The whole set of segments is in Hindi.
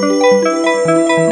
Thank you.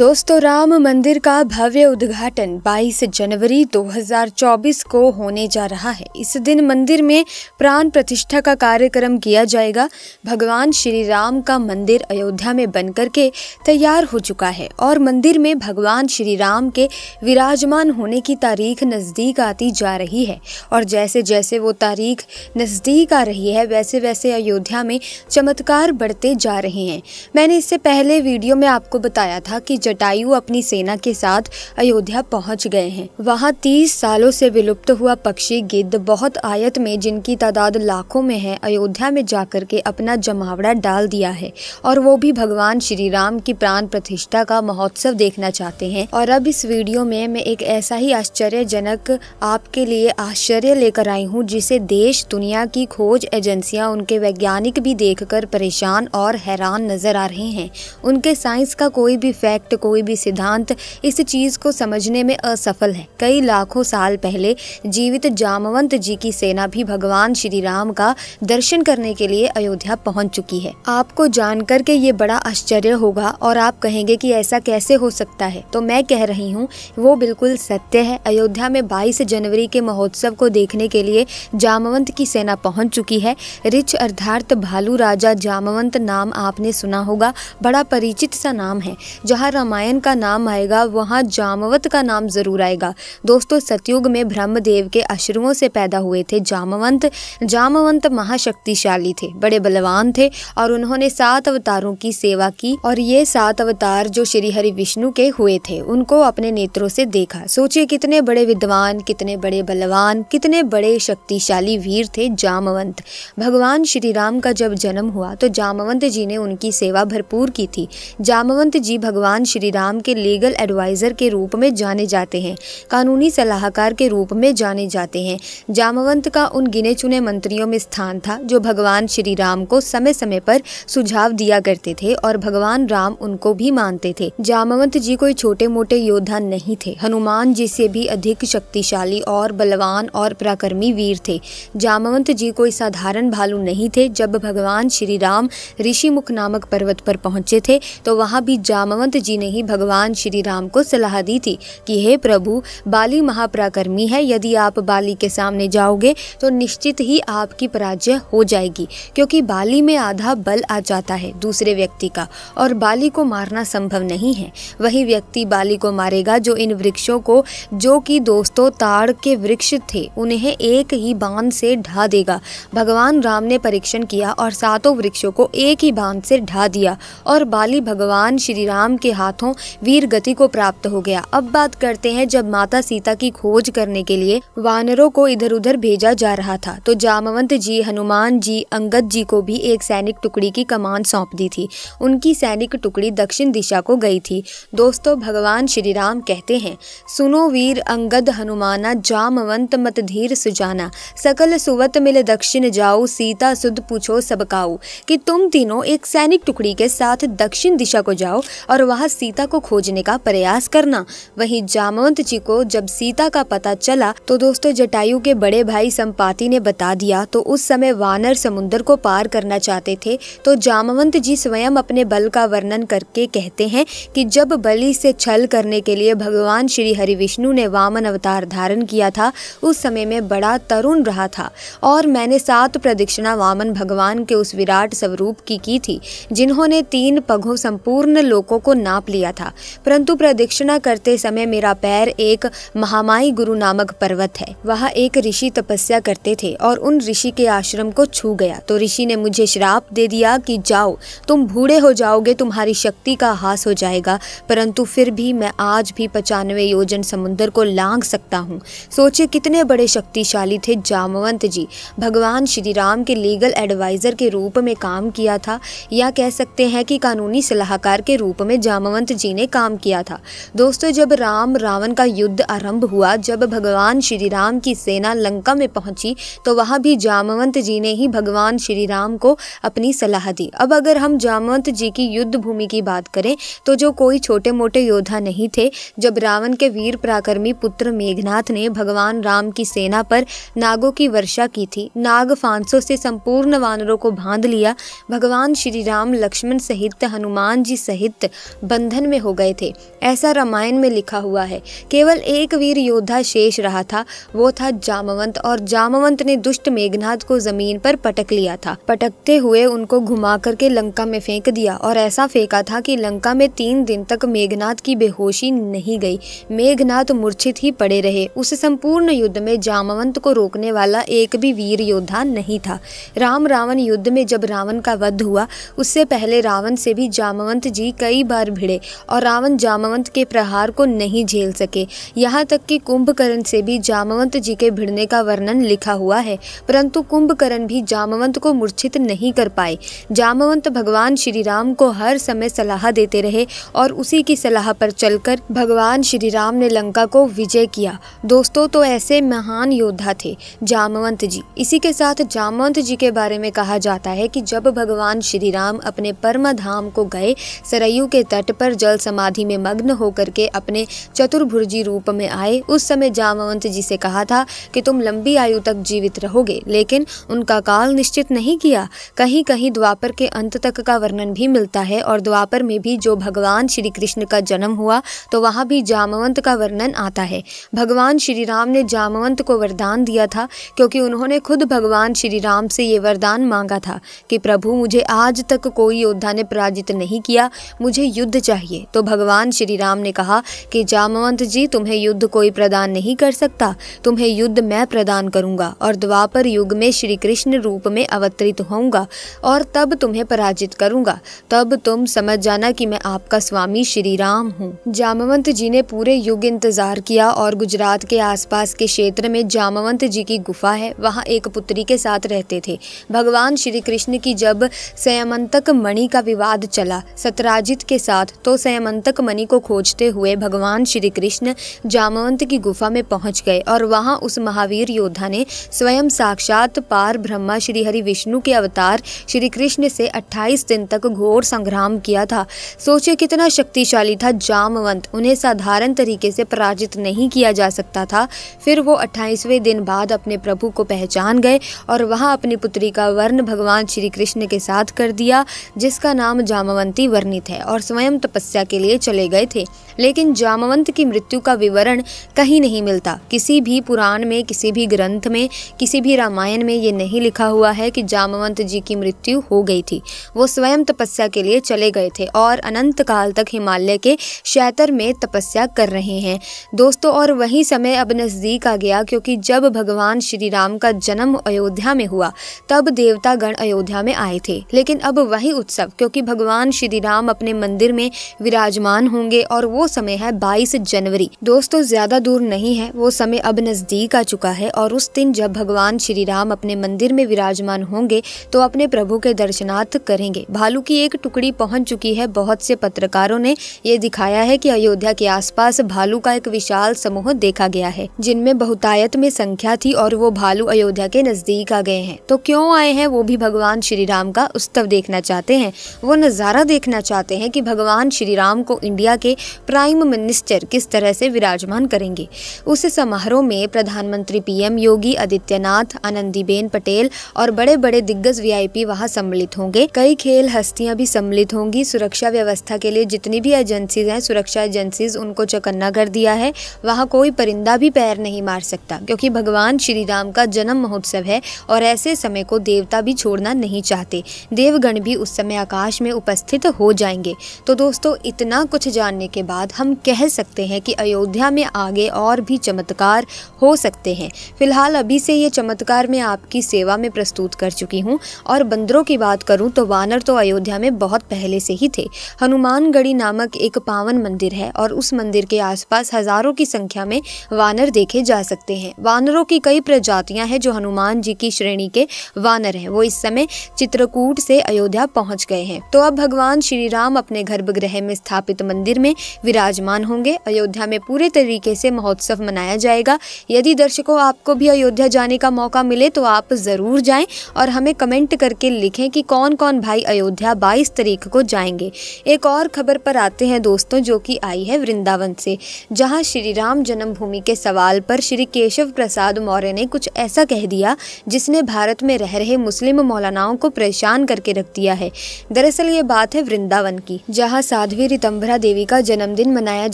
दोस्तों राम मंदिर का भव्य उद्घाटन 22 जनवरी 2024 को होने जा रहा है इस दिन मंदिर में प्राण प्रतिष्ठा का कार्यक्रम किया जाएगा भगवान श्री राम का मंदिर अयोध्या में बनकर के तैयार हो चुका है और मंदिर में भगवान श्री राम के विराजमान होने की तारीख नज़दीक आती जा रही है और जैसे जैसे वो तारीख नज़दीक आ रही है वैसे वैसे अयोध्या में चमत्कार बढ़ते जा रहे हैं मैंने इससे पहले वीडियो में आपको बताया था कि जटायु अपनी सेना के साथ अयोध्या पहुंच गए हैं वहां तीस सालों से विलुप्त हुआ पक्षी गिद्ध बहुत आयत में जिनकी तादाद लाखों में है अयोध्या में जाकर के अपना जमावड़ा डाल दिया है और वो भी भगवान श्री राम की प्राण प्रतिष्ठा का महोत्सव देखना चाहते हैं और अब इस वीडियो में मैं एक ऐसा ही आश्चर्यजनक आपके लिए आश्चर्य लेकर आई हूँ जिसे देश दुनिया की खोज एजेंसियां उनके वैज्ञानिक भी देखकर परेशान और हैरान नजर आ रहे हैं उनके साइंस का कोई भी फैक्ट कोई भी सिद्धांत इस चीज़ को समझने में असफल है कई लाखों साल पहले जीवित जामवंत जी की सेना भी भगवान श्री राम का दर्शन करने के लिए अयोध्या पहुंच चुकी है आपको जानकर के ये बड़ा आश्चर्य होगा और आप कहेंगे कि ऐसा कैसे हो सकता है तो मैं कह रही हूँ वो बिल्कुल सत्य है अयोध्या में 22 जनवरी के महोत्सव को देखने के लिए जामवंत की सेना पहुंच चुकी है रिच अर्थार्थ भालू राजा जामवंत नाम आपने सुना होगा बड़ा परिचित सा नाम है जहाँ रामायण का नाम आएगा वहाँ जामवत का नाम ज़रूर आएगा दोस्तों सतयुग में ब्रह्मदेव के अश्रुओं से पैदा हुए थे जामवंत जामवंत महाशक्तिशाली थे बड़े बलवान थे और उन्होंने सात अवतारों की सेवा की और ये सात अवतार जो श्री हरि विष्णु के हुए थे उनको अपने नेत्रों से देखा सोचिए कितने बड़े विद्वान कितने बड़े बलवान कितने बड़े शक्तिशाली वीर थे जामवंत भगवान श्री राम का जब जन्म हुआ तो जामवंत जी ने उनकी सेवा भरपूर की थी जामवंत जी भगवान श्री राम के लीगल एडवाइज़र के रूप में जाने जाते हैं कानूनी सलाहकार के रूप में जाने जाते हैं जामवंत का उन गिने चुने मंत्रियों में स्थान था जो भगवान श्री राम को समय समय पर सुझाव दिया करते थे और भगवान राम उनको भी मानते थे जामवंत जी कोई छोटे मोटे योद्धा नहीं थे हनुमान जी से भी अधिक शक्तिशाली और बलवान और पराक्रमी वीर थे जामवंत जी कोई साधारण भालू नहीं थे जब भगवान श्री राम ऋषिमुख नामक पर्वत पर पहुंचे थे तो वहाँ भी जामवंत जी ने ही भगवान श्री राम को सलाह दी थी कि हे प्रभु बाली महाप्राकर्मी है यदि आप बाली के सामने जाओगे तो निश्चित ही आपकी पराजय हो जाएगी क्योंकि बाली में आधा बल आ जाता है दूसरे व्यक्ति का और बाली को मारना संभव नहीं है वही व्यक्ति बाली को मारेगा जो इन वृक्षों को जो कि दोस्तों ताड़ के वृक्ष थे उन्हें एक ही बांध से ढा देगा भगवान राम ने परीक्षण किया और सातों वृक्षों को एक ही बांध से ढा दिया और बाली भगवान श्री राम के हाथ हाथों वीर गति को प्राप्त हो गया अब बात करते हैं जब माता सीता की खोज करने के लिए वानरों को इधर उधर भेजा जा रहा था तो जामवंत जी हनुमान जी अंगद जी को भी एक सैनिक टुकड़ी की कमान सौंप दी थी उनकी सैनिक टुकड़ी दक्षिण दिशा को गई थी दोस्तों भगवान श्री राम कहते हैं सुनो वीर अंगद हनुमाना जामवंत मत धीर सुजाना सकल सुवत मिल दक्षिण जाओ सीता सुध पूछो सबकाऊ कि तुम तीनों एक सैनिक टुकड़ी के साथ दक्षिण दिशा को जाओ और वहां सीता को खोजने का प्रयास करना वहीं जामवंत जी को जब सीता का पता चला तो दोस्तों जटायु के बड़े भाई संपाति ने बता दिया तो उस समय वानर समुन्द्र को पार करना चाहते थे तो जामवंत जी स्वयं अपने बल का वर्णन करके कहते हैं कि जब बलि से छल करने के लिए भगवान श्री हरि विष्णु ने वामन अवतार धारण किया था उस समय में बड़ा तरुण रहा था और मैंने सात प्रदक्षिणा वामन भगवान के उस विराट स्वरूप की की थी जिन्होंने तीन पगों संपूर्ण लोकों को नाप लिया था परंतु प्रदक्षिणा करते समय मेरा पैर एक महामाई गुरु नामक पर्वत है वह एक ऋषि तपस्या करते थे और उन ऋषि के आश्रम को छू गया तो ऋषि ने मुझे श्राप दे दिया कि जाओ तुम भूढ़े हो जाओगे तुम्हारी शक्ति का हास हो जाएगा परंतु फिर भी मैं आज भी पचानवे योजन समुद्र को लांग सकता हूँ सोचे कितने बड़े शक्तिशाली थे जामवंत जी भगवान श्री राम के लीगल एडवाइज़र के रूप में काम किया था या कह सकते हैं कि कानूनी सलाहकार के रूप में जामवंत हनुमंत जी ने काम किया था दोस्तों जब राम रावण का युद्ध आरंभ हुआ जब भगवान श्री राम की सेना लंका में पहुंची तो वहां भी जामवंत जी ने ही भगवान श्री राम को अपनी सलाह दी अब अगर हम जामवंत जी की युद्ध भूमि की बात करें तो जो कोई छोटे मोटे योद्धा नहीं थे जब रावण के वीर पराक्रमी पुत्र मेघनाथ ने भगवान राम की सेना पर नागों की वर्षा की थी नाग फांसों से संपूर्ण वानरों को बांध लिया भगवान श्री राम लक्ष्मण सहित हनुमान जी सहित बंद बंधन में हो गए थे ऐसा रामायण में लिखा हुआ है केवल एक वीर योद्धा शेष रहा था वो था जामवंत और जामवंत ने दुष्ट मेघनाथ को जमीन पर पटक लिया था पटकते हुए उनको घुमा करके लंका में फेंक दिया और ऐसा फेंका था कि लंका में तीन दिन तक मेघनाथ की बेहोशी नहीं गई मेघनाथ मूर्छित ही पड़े रहे उस संपूर्ण युद्ध में जामवंत को रोकने वाला एक भी वीर योद्धा नहीं था राम रावण युद्ध में जब रावण का वध हुआ उससे पहले रावण से भी जामवंत जी कई बार भिड़े और रावण जामवंत के प्रहार को नहीं झेल सके यहाँ तक कि कुंभकर्ण से भी जामवंत जी के भिड़ने का वर्णन लिखा हुआ है परंतु कुंभकर्ण भी जामवंत को मूर्छित नहीं कर पाए जामवंत भगवान श्री राम को हर समय सलाह देते रहे और उसी की सलाह पर चलकर भगवान श्री राम ने लंका को विजय किया दोस्तों तो ऐसे महान योद्धा थे जामवंत जी इसी के साथ जामवंत जी के बारे में कहा जाता है कि जब भगवान श्री राम अपने परम धाम को गए सरयू के तट पर जल समाधि में मग्न होकर के अपने चतुर्भुर्जी रूप में आए उस समय जामवंत जी से कहा था कि तुम लंबी आयु तक जीवित रहोगे लेकिन उनका काल निश्चित नहीं किया कहीं कहीं द्वापर के अंत तक का वर्णन भी मिलता है और द्वापर में भी जो भगवान श्री कृष्ण का जन्म हुआ तो वहाँ भी जामवंत का वर्णन आता है भगवान श्री राम ने जामवंत को वरदान दिया था क्योंकि उन्होंने खुद भगवान श्री राम से ये वरदान मांगा था कि प्रभु मुझे आज तक कोई योद्धा ने पराजित नहीं किया मुझे युद्ध चाहिए तो भगवान श्री राम ने कहा कि जामवंत जी तुम्हें युद्ध कोई प्रदान नहीं कर सकता तुम्हें युद्ध मैं प्रदान करूंगा और द्वापर युग में श्री कृष्ण रूप में अवतरित होऊंगा और तब तुम्हें पराजित करूंगा तब तुम समझ जाना कि मैं आपका स्वामी श्री राम हूँ जामवंत जी ने पूरे युग इंतजार किया और गुजरात के आसपास के क्षेत्र में जामवंत जी की गुफा है वहाँ एक पुत्री के साथ रहते थे भगवान श्री कृष्ण की जब सयमंतक मणि का विवाद चला सतराजित के साथ तो सयमंतक मणि को खोजते हुए भगवान श्री कृष्ण जामवंत की गुफा में पहुंच गए और वहां उस महावीर योद्धा ने स्वयं साक्षात पार ब्रह्मा श्री हरि विष्णु के अवतार श्री कृष्ण से 28 दिन तक घोर संग्राम किया था सोचे कितना शक्तिशाली था जामवंत उन्हें साधारण तरीके से पराजित नहीं किया जा सकता था फिर वो अट्ठाईसवें दिन बाद अपने प्रभु को पहचान गए और वहाँ अपनी पुत्री का वर्ण भगवान श्री कृष्ण के साथ कर दिया जिसका नाम जामवंती वर्णित है और स्वयं तपस्या के लिए चले गए थे लेकिन जामवंत की मृत्यु का विवरण कहीं नहीं मिलता किसी भी पुराण में किसी भी ग्रंथ में किसी भी रामायण में ये नहीं लिखा हुआ है कि जामवंत जी की मृत्यु हो गई थी वो स्वयं तपस्या के लिए चले गए थे और अनंत काल तक हिमालय के शैतर में तपस्या कर रहे हैं दोस्तों और वही समय अब नज़दीक आ गया क्योंकि जब भगवान श्री राम का जन्म अयोध्या में हुआ तब देवतागण अयोध्या में आए थे लेकिन अब वही उत्सव क्योंकि भगवान श्री राम अपने मंदिर में विराजमान होंगे और वो समय है 22 जनवरी दोस्तों ज्यादा दूर नहीं है वो समय अब नजदीक आ चुका है और उस दिन जब भगवान श्री राम अपने मंदिर में विराजमान होंगे तो अपने प्रभु के दर्शनार्थ करेंगे भालू की एक टुकड़ी पहुंच चुकी है बहुत से पत्रकारों ने ये दिखाया है कि अयोध्या के आसपास भालू का एक विशाल समूह देखा गया है जिनमें बहुतायत में संख्या थी और वो भालू अयोध्या के नजदीक आ गए हैं तो क्यों आए हैं वो भी भगवान श्री राम का उत्सव देखना चाहते हैं वो नज़ारा देखना चाहते हैं कि भगवान भगवान श्री राम को इंडिया के प्राइम मिनिस्टर किस तरह से विराजमान करेंगे उस समारोह में प्रधानमंत्री पीएम योगी आदित्यनाथ आनंदीबेन पटेल और बड़े बड़े दिग्गज वीआईपी वहां सम्मिलित होंगे कई खेल हस्तियां भी सम्मिलित होंगी सुरक्षा व्यवस्था के लिए जितनी भी एजेंसीज हैं सुरक्षा एजेंसीज उनको चकन्ना कर दिया है वहाँ कोई परिंदा भी पैर नहीं मार सकता क्योंकि भगवान श्री राम का जन्म महोत्सव है और ऐसे समय को देवता भी छोड़ना नहीं चाहते देवगण भी उस समय आकाश में उपस्थित हो जाएंगे तो दोस्तों दोस्तों इतना कुछ जानने के बाद हम कह सकते हैं कि अयोध्या में आगे और भी चमत्कार हो सकते हैं फिलहाल अभी से ये चमत्कार मैं आपकी सेवा में प्रस्तुत कर चुकी हूँ और बंदरों की बात करूँ तो वानर तो अयोध्या में बहुत पहले से ही थे हनुमानगढ़ी नामक एक पावन मंदिर है और उस मंदिर के आसपास हजारों की संख्या में वानर देखे जा सकते हैं वानरों की कई प्रजातियाँ हैं जो हनुमान जी की श्रेणी के वानर हैं वो इस समय चित्रकूट से अयोध्या पहुँच गए हैं तो अब भगवान श्री राम अपने गर्भगृह ग्रह में स्थापित मंदिर में विराजमान होंगे अयोध्या में पूरे तरीके से महोत्सव मनाया जाएगा यदि दर्शकों आपको भी अयोध्या जाने का मौका मिले तो आप ज़रूर जाएं और हमें कमेंट करके लिखें कि कौन कौन भाई अयोध्या बाईस तारीख को जाएंगे एक और खबर पर आते हैं दोस्तों जो कि आई है वृंदावन से जहाँ श्री राम जन्मभूमि के सवाल पर श्री केशव प्रसाद मौर्य ने कुछ ऐसा कह दिया जिसने भारत में रह रहे मुस्लिम मौलानाओं को परेशान करके रख दिया है दरअसल ये बात है वृंदावन की जहाँ साध्वी रितंभरा देवी का जन्मदिन मनाया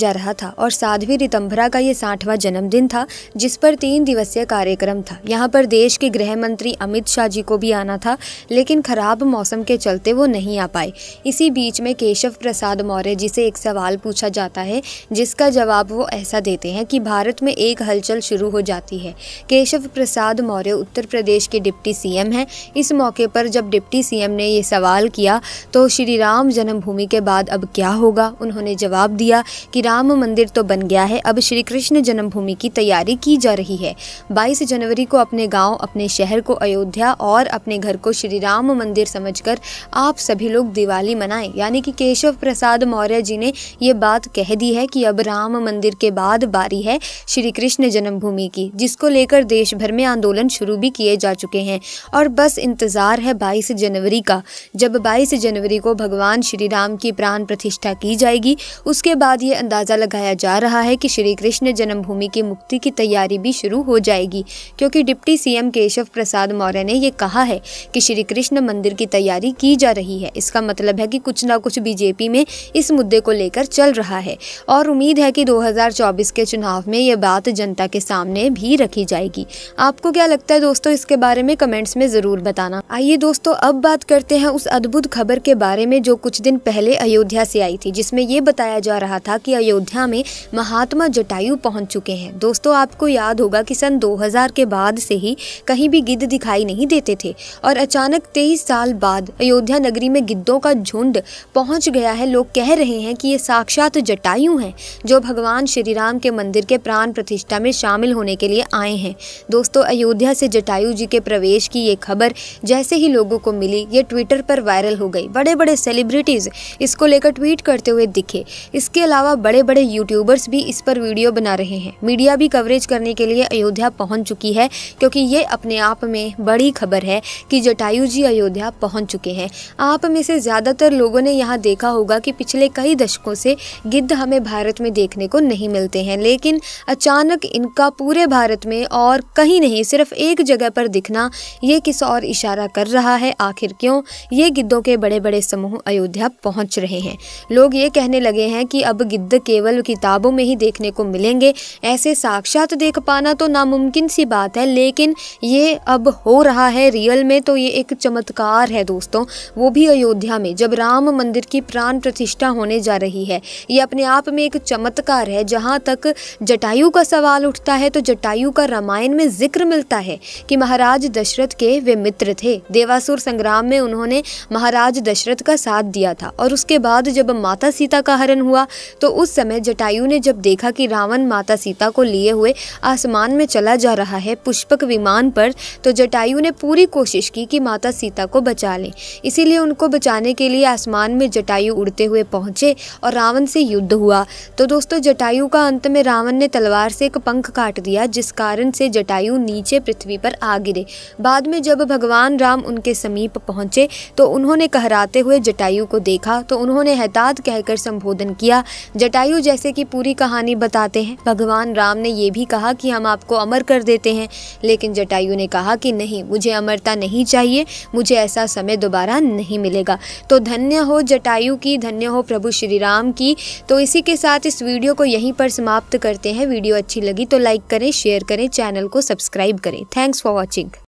जा रहा था और साध्वी रितंभरा का ये साठवां जन्मदिन था जिस पर तीन दिवसीय कार्यक्रम था यहाँ पर देश के गृह मंत्री अमित शाह जी को भी आना था लेकिन खराब मौसम के चलते वो नहीं आ पाए इसी बीच में केशव प्रसाद मौर्य जी से एक सवाल पूछा जाता है जिसका जवाब वो ऐसा देते हैं कि भारत में एक हलचल शुरू हो जाती है केशव प्रसाद मौर्य उत्तर प्रदेश के डिप्टी सी हैं इस मौके पर जब डिप्टी सी ने ये सवाल किया तो श्री राम जन्मभूमि के बाद अब क्या होगा उन्होंने जवाब दिया कि राम मंदिर तो बन गया है अब श्री कृष्ण जन्मभूमि की तैयारी की जा रही है 22 जनवरी को अपने गांव अपने शहर को अयोध्या और अपने घर को श्री राम मंदिर समझकर आप सभी लोग दिवाली मनाएं यानी कि केशव प्रसाद मौर्य जी ने ये बात कह दी है कि अब राम मंदिर के बाद बारी है श्री कृष्ण जन्मभूमि की जिसको लेकर देश भर में आंदोलन शुरू भी किए जा चुके हैं और बस इंतज़ार है 22 जनवरी का जब 22 जनवरी को भगवान श्री राम की प्राण प्रति प्रतिष्ठा की जाएगी उसके बाद ये अंदाज़ा लगाया जा रहा है कि श्री कृष्ण जन्मभूमि की मुक्ति की तैयारी भी शुरू हो जाएगी क्योंकि डिप्टी सीएम केशव प्रसाद मौर्य ने यह कहा है कि श्री कृष्ण मंदिर की तैयारी की जा रही है इसका मतलब है कि कुछ ना कुछ बीजेपी में इस मुद्दे को लेकर चल रहा है और उम्मीद है कि 2024 के चुनाव में ये बात जनता के सामने भी रखी जाएगी आपको क्या लगता है दोस्तों इसके बारे में कमेंट्स में ज़रूर बताना आइए दोस्तों अब बात करते हैं उस अद्भुत खबर के बारे में जो कुछ दिन पहले अयोध्या से आई थी जिसमें ये बताया जा रहा था कि अयोध्या में महात्मा जटायु पहुंच चुके हैं दोस्तों आपको याद होगा कि सन 2000 के बाद से ही कहीं भी गिद्ध दिखाई नहीं देते थे और अचानक 23 साल बाद अयोध्या नगरी में गिद्धों का झुंड पहुंच गया है लोग कह रहे हैं कि ये साक्षात जटायु हैं जो भगवान श्री राम के मंदिर के प्राण प्रतिष्ठा में शामिल होने के लिए आए हैं दोस्तों अयोध्या से जटायु जी के प्रवेश की ये खबर जैसे ही लोगों को मिली ये ट्विटर पर वायरल हो गई बड़े बड़े सेलिब्रिटीज़ इसको लेकर ट्वीट करते हुए दिखे इसके अलावा बड़े बड़े यूट्यूबर्स भी इस पर वीडियो बना रहे हैं मीडिया भी कवरेज करने के लिए अयोध्या पहुंच चुकी है क्योंकि ये अपने आप में बड़ी खबर है कि जटायु जी अयोध्या पहुंच चुके हैं आप में से ज़्यादातर लोगों ने यहाँ देखा होगा कि पिछले कई दशकों से गिद्ध हमें भारत में देखने को नहीं मिलते हैं लेकिन अचानक इनका पूरे भारत में और कहीं नहीं सिर्फ एक जगह पर दिखना ये किस और इशारा कर रहा है आखिर क्यों ये गिद्धों के बड़े बड़े समूह अयोध्या पहुंच रहे हैं लोग ये कहने लगे हैं कि अब गिद्ध केवल किताबों में ही देखने को मिलेंगे ऐसे साक्षात देख पाना तो नामुमकिन सी बात है लेकिन ये अब हो रहा है रियल में तो ये एक चमत्कार है दोस्तों वो भी अयोध्या में जब राम मंदिर की प्राण प्रतिष्ठा होने जा रही है ये अपने आप में एक चमत्कार है जहाँ तक जटायु का सवाल उठता है तो जटायु का रामायण में जिक्र मिलता है कि महाराज दशरथ के वे मित्र थे देवासुर संग्राम में उन्होंने महाराज दशरथ का साथ दिया था और उसके बाद जब माता सीता का हरण हुआ तो उस समय जटायु ने जब देखा कि रावण माता सीता को लिए हुए आसमान में चला जा रहा है पुष्पक विमान पर तो जटायु ने पूरी कोशिश की कि माता सीता को बचा लें इसीलिए उनको बचाने के लिए आसमान में जटायु उड़ते हुए पहुंचे और रावण से युद्ध हुआ तो दोस्तों जटायु का अंत में रावण ने तलवार से एक पंख काट दिया जिस कारण से जटायु नीचे पृथ्वी पर आ गिरे बाद में जब भगवान राम उनके समीप पहुंचे तो उन्होंने कहराते हुए जटायु को देखा तो उन्होंने मेहताद कहकर संबोधन किया जटायु जैसे कि पूरी कहानी बताते हैं भगवान राम ने यह भी कहा कि हम आपको अमर कर देते हैं लेकिन जटायु ने कहा कि नहीं मुझे अमरता नहीं चाहिए मुझे ऐसा समय दोबारा नहीं मिलेगा तो धन्य हो जटायु की धन्य हो प्रभु श्री राम की तो इसी के साथ इस वीडियो को यहीं पर समाप्त करते हैं वीडियो अच्छी लगी तो लाइक करें शेयर करें चैनल को सब्सक्राइब करें थैंक्स फॉर वॉचिंग